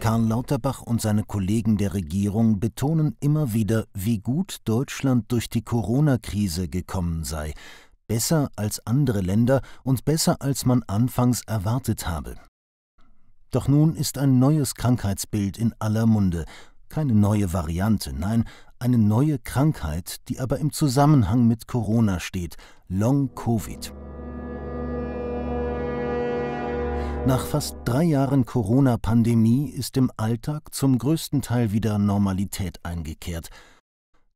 Karl Lauterbach und seine Kollegen der Regierung betonen immer wieder, wie gut Deutschland durch die Corona-Krise gekommen sei, besser als andere Länder und besser als man anfangs erwartet habe. Doch nun ist ein neues Krankheitsbild in aller Munde, keine neue Variante, nein, eine neue Krankheit, die aber im Zusammenhang mit Corona steht, Long Covid. Nach fast drei Jahren Corona-Pandemie ist im Alltag zum größten Teil wieder Normalität eingekehrt.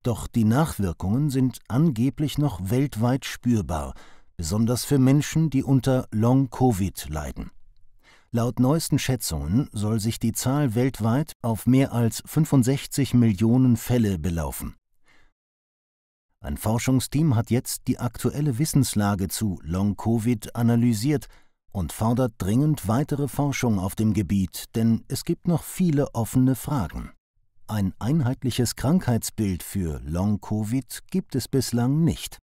Doch die Nachwirkungen sind angeblich noch weltweit spürbar, besonders für Menschen, die unter Long-Covid leiden. Laut neuesten Schätzungen soll sich die Zahl weltweit auf mehr als 65 Millionen Fälle belaufen. Ein Forschungsteam hat jetzt die aktuelle Wissenslage zu Long-Covid analysiert – und fordert dringend weitere Forschung auf dem Gebiet, denn es gibt noch viele offene Fragen. Ein einheitliches Krankheitsbild für Long-Covid gibt es bislang nicht.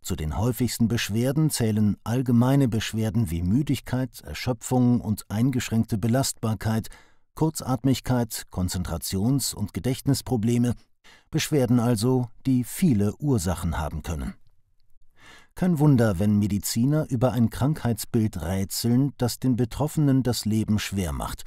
Zu den häufigsten Beschwerden zählen allgemeine Beschwerden wie Müdigkeit, Erschöpfung und eingeschränkte Belastbarkeit, Kurzatmigkeit, Konzentrations- und Gedächtnisprobleme, Beschwerden also, die viele Ursachen haben können. Kein Wunder, wenn Mediziner über ein Krankheitsbild rätseln, das den Betroffenen das Leben schwer macht.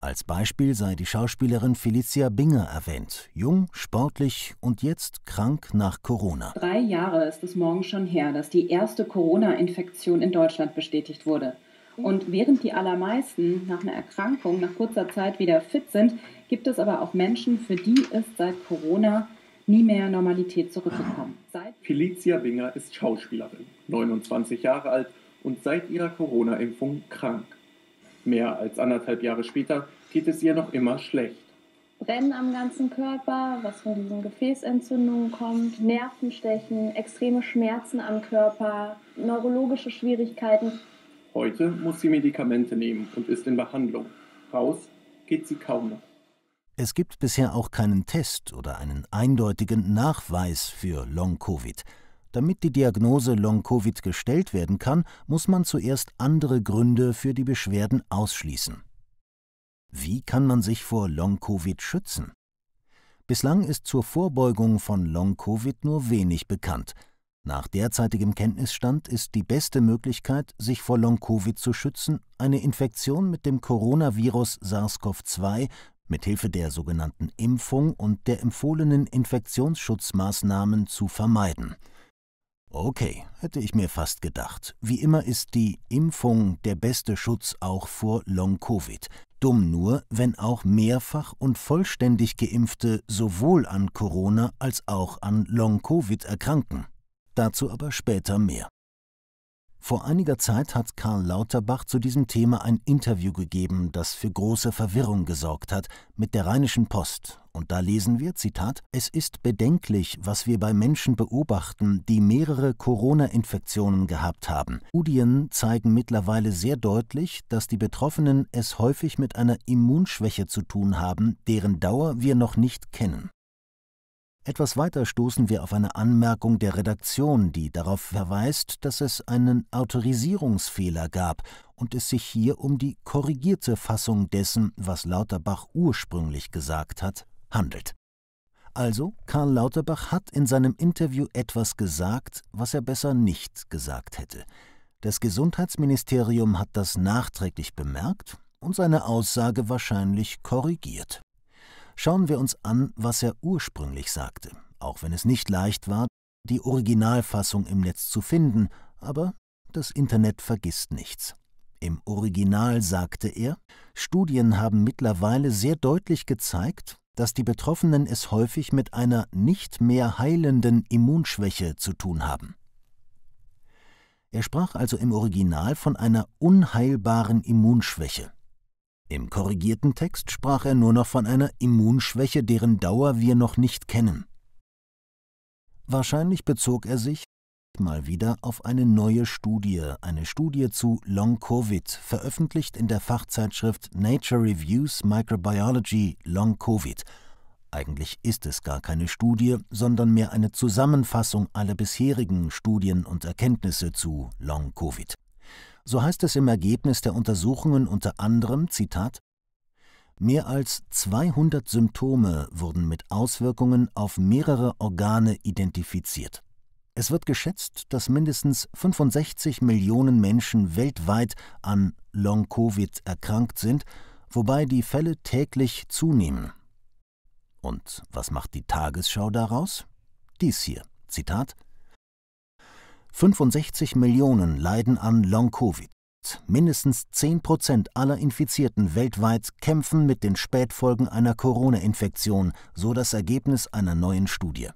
Als Beispiel sei die Schauspielerin Felicia Binger erwähnt, jung, sportlich und jetzt krank nach Corona. Drei Jahre ist es morgen schon her, dass die erste Corona-Infektion in Deutschland bestätigt wurde. Und während die allermeisten nach einer Erkrankung nach kurzer Zeit wieder fit sind, gibt es aber auch Menschen, für die es seit Corona nie mehr Normalität zurückgekommen. Seit ah. Felicia Binger ist Schauspielerin, 29 Jahre alt und seit ihrer Corona-Impfung krank. Mehr als anderthalb Jahre später geht es ihr noch immer schlecht. Brennen am ganzen Körper, was von diesen Gefäßentzündungen kommt, Nervenstechen, extreme Schmerzen am Körper, neurologische Schwierigkeiten. Heute muss sie Medikamente nehmen und ist in Behandlung. Raus geht sie kaum noch. Es gibt bisher auch keinen Test oder einen eindeutigen Nachweis für Long-Covid. Damit die Diagnose Long-Covid gestellt werden kann, muss man zuerst andere Gründe für die Beschwerden ausschließen. Wie kann man sich vor Long-Covid schützen? Bislang ist zur Vorbeugung von Long-Covid nur wenig bekannt. Nach derzeitigem Kenntnisstand ist die beste Möglichkeit, sich vor Long-Covid zu schützen, eine Infektion mit dem Coronavirus SARS-CoV-2 mithilfe der sogenannten Impfung und der empfohlenen Infektionsschutzmaßnahmen zu vermeiden. Okay, hätte ich mir fast gedacht. Wie immer ist die Impfung der beste Schutz auch vor Long-Covid. Dumm nur, wenn auch mehrfach und vollständig geimpfte sowohl an Corona als auch an Long-Covid erkranken. Dazu aber später mehr. Vor einiger Zeit hat Karl Lauterbach zu diesem Thema ein Interview gegeben, das für große Verwirrung gesorgt hat, mit der Rheinischen Post. Und da lesen wir, Zitat, Es ist bedenklich, was wir bei Menschen beobachten, die mehrere Corona-Infektionen gehabt haben. Studien zeigen mittlerweile sehr deutlich, dass die Betroffenen es häufig mit einer Immunschwäche zu tun haben, deren Dauer wir noch nicht kennen. Etwas weiter stoßen wir auf eine Anmerkung der Redaktion, die darauf verweist, dass es einen Autorisierungsfehler gab und es sich hier um die korrigierte Fassung dessen, was Lauterbach ursprünglich gesagt hat, handelt. Also, Karl Lauterbach hat in seinem Interview etwas gesagt, was er besser nicht gesagt hätte. Das Gesundheitsministerium hat das nachträglich bemerkt und seine Aussage wahrscheinlich korrigiert schauen wir uns an, was er ursprünglich sagte, auch wenn es nicht leicht war, die Originalfassung im Netz zu finden, aber das Internet vergisst nichts. Im Original sagte er, Studien haben mittlerweile sehr deutlich gezeigt, dass die Betroffenen es häufig mit einer nicht mehr heilenden Immunschwäche zu tun haben. Er sprach also im Original von einer unheilbaren Immunschwäche. Im korrigierten Text sprach er nur noch von einer Immunschwäche, deren Dauer wir noch nicht kennen. Wahrscheinlich bezog er sich mal wieder auf eine neue Studie, eine Studie zu Long Covid, veröffentlicht in der Fachzeitschrift Nature Reviews Microbiology Long Covid. Eigentlich ist es gar keine Studie, sondern mehr eine Zusammenfassung aller bisherigen Studien und Erkenntnisse zu Long Covid so heißt es im Ergebnis der Untersuchungen unter anderem, Zitat, Mehr als 200 Symptome wurden mit Auswirkungen auf mehrere Organe identifiziert. Es wird geschätzt, dass mindestens 65 Millionen Menschen weltweit an Long-Covid erkrankt sind, wobei die Fälle täglich zunehmen. Und was macht die Tagesschau daraus? Dies hier, Zitat, 65 Millionen leiden an Long-Covid. Mindestens 10 Prozent aller Infizierten weltweit kämpfen mit den Spätfolgen einer Corona-Infektion, so das Ergebnis einer neuen Studie.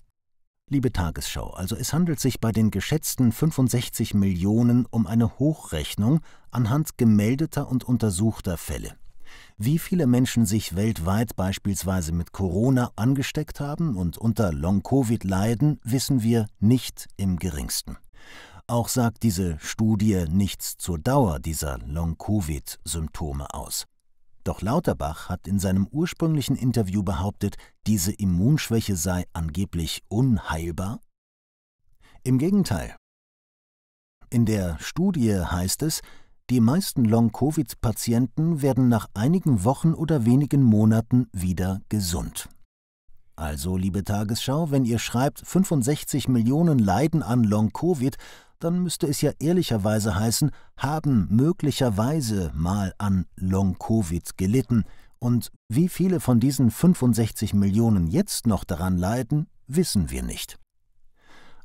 Liebe Tagesschau, also es handelt sich bei den geschätzten 65 Millionen um eine Hochrechnung anhand gemeldeter und untersuchter Fälle. Wie viele Menschen sich weltweit beispielsweise mit Corona angesteckt haben und unter Long-Covid leiden, wissen wir nicht im geringsten. Auch sagt diese Studie nichts zur Dauer dieser Long-Covid-Symptome aus. Doch Lauterbach hat in seinem ursprünglichen Interview behauptet, diese Immunschwäche sei angeblich unheilbar? Im Gegenteil. In der Studie heißt es, die meisten Long-Covid-Patienten werden nach einigen Wochen oder wenigen Monaten wieder gesund. Also, liebe Tagesschau, wenn ihr schreibt, 65 Millionen leiden an Long-Covid, dann müsste es ja ehrlicherweise heißen, haben möglicherweise mal an Long-Covid gelitten. Und wie viele von diesen 65 Millionen jetzt noch daran leiden, wissen wir nicht.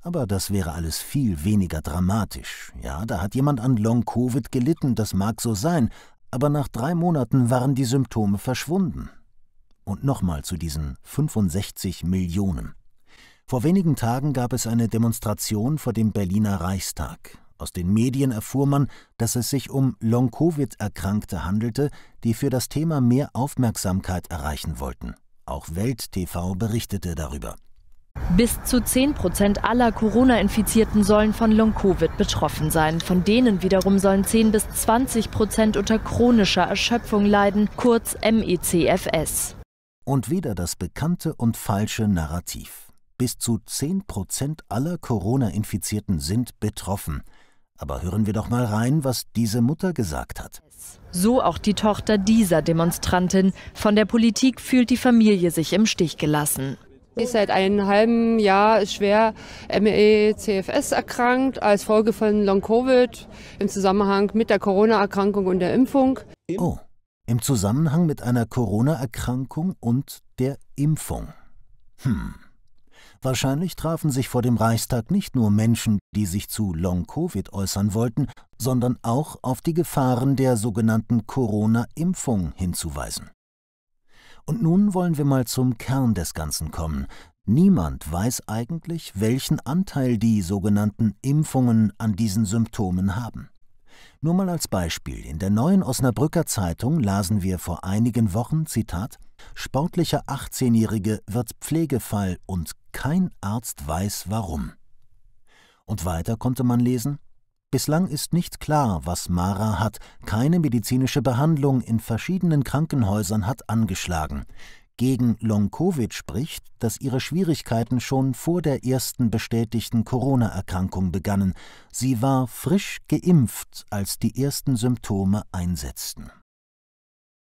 Aber das wäre alles viel weniger dramatisch. Ja, da hat jemand an Long-Covid gelitten, das mag so sein, aber nach drei Monaten waren die Symptome verschwunden. Und nochmal zu diesen 65 Millionen. Vor wenigen Tagen gab es eine Demonstration vor dem Berliner Reichstag. Aus den Medien erfuhr man, dass es sich um Long-Covid-Erkrankte handelte, die für das Thema mehr Aufmerksamkeit erreichen wollten. Auch Welt TV berichtete darüber. Bis zu 10 Prozent aller Corona-Infizierten sollen von Long-Covid betroffen sein. Von denen wiederum sollen 10 bis 20 Prozent unter chronischer Erschöpfung leiden, kurz MECFS. Und wieder das bekannte und falsche Narrativ. Bis zu 10 Prozent aller Corona-Infizierten sind betroffen. Aber hören wir doch mal rein, was diese Mutter gesagt hat. So auch die Tochter dieser Demonstrantin. Von der Politik fühlt die Familie sich im Stich gelassen. Sie ist seit einem halben Jahr schwer ME-CFS erkrankt, als Folge von Long-Covid im Zusammenhang mit der Corona-Erkrankung und der Impfung. Oh, im Zusammenhang mit einer Corona-Erkrankung und der Impfung. Hm. Wahrscheinlich trafen sich vor dem Reichstag nicht nur Menschen, die sich zu Long-Covid äußern wollten, sondern auch auf die Gefahren der sogenannten Corona-Impfung hinzuweisen. Und nun wollen wir mal zum Kern des Ganzen kommen. Niemand weiß eigentlich, welchen Anteil die sogenannten Impfungen an diesen Symptomen haben. Nur mal als Beispiel. In der neuen Osnabrücker Zeitung lasen wir vor einigen Wochen, Zitat, Sportlicher 18-Jährige wird Pflegefall und kein Arzt weiß warum. Und weiter konnte man lesen, Bislang ist nicht klar, was Mara hat. Keine medizinische Behandlung in verschiedenen Krankenhäusern hat angeschlagen. Gegen Long-Covid spricht, dass ihre Schwierigkeiten schon vor der ersten bestätigten Corona-Erkrankung begannen. Sie war frisch geimpft, als die ersten Symptome einsetzten.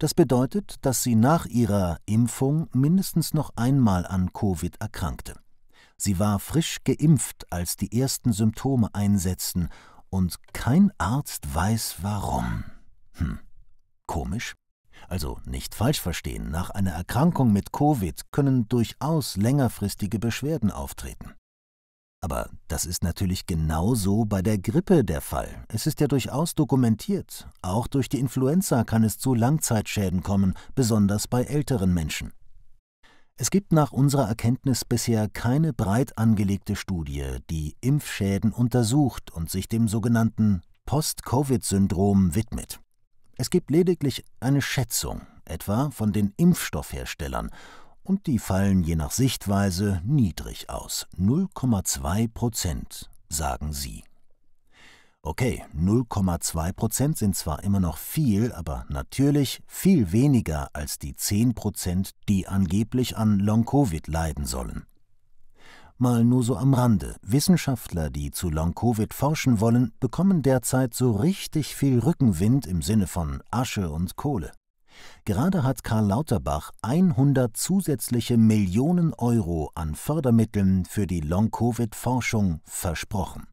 Das bedeutet, dass sie nach ihrer Impfung mindestens noch einmal an Covid erkrankte. Sie war frisch geimpft, als die ersten Symptome einsetzten, und kein Arzt weiß warum. Hm, komisch. Also nicht falsch verstehen, nach einer Erkrankung mit Covid können durchaus längerfristige Beschwerden auftreten. Aber das ist natürlich genauso bei der Grippe der Fall. Es ist ja durchaus dokumentiert. Auch durch die Influenza kann es zu Langzeitschäden kommen, besonders bei älteren Menschen. Es gibt nach unserer Erkenntnis bisher keine breit angelegte Studie, die Impfschäden untersucht und sich dem sogenannten Post-Covid-Syndrom widmet. Es gibt lediglich eine Schätzung, etwa von den Impfstoffherstellern, und die fallen je nach Sichtweise niedrig aus. 0,2 Prozent, sagen sie. Okay, 0,2 Prozent sind zwar immer noch viel, aber natürlich viel weniger als die 10 Prozent, die angeblich an Long-Covid leiden sollen mal nur so am Rande. Wissenschaftler, die zu Long-Covid forschen wollen, bekommen derzeit so richtig viel Rückenwind im Sinne von Asche und Kohle. Gerade hat Karl Lauterbach 100 zusätzliche Millionen Euro an Fördermitteln für die Long-Covid-Forschung versprochen.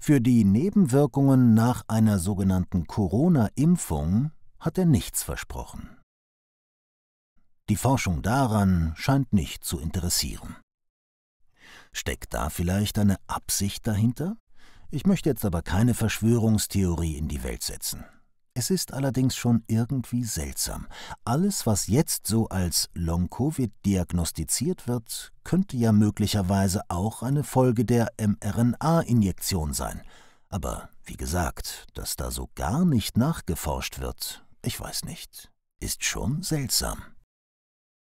Für die Nebenwirkungen nach einer sogenannten Corona-Impfung hat er nichts versprochen. Die Forschung daran scheint nicht zu interessieren. Steckt da vielleicht eine Absicht dahinter? Ich möchte jetzt aber keine Verschwörungstheorie in die Welt setzen. Es ist allerdings schon irgendwie seltsam. Alles, was jetzt so als Long-Covid diagnostiziert wird, könnte ja möglicherweise auch eine Folge der mRNA-Injektion sein. Aber wie gesagt, dass da so gar nicht nachgeforscht wird, ich weiß nicht, ist schon seltsam.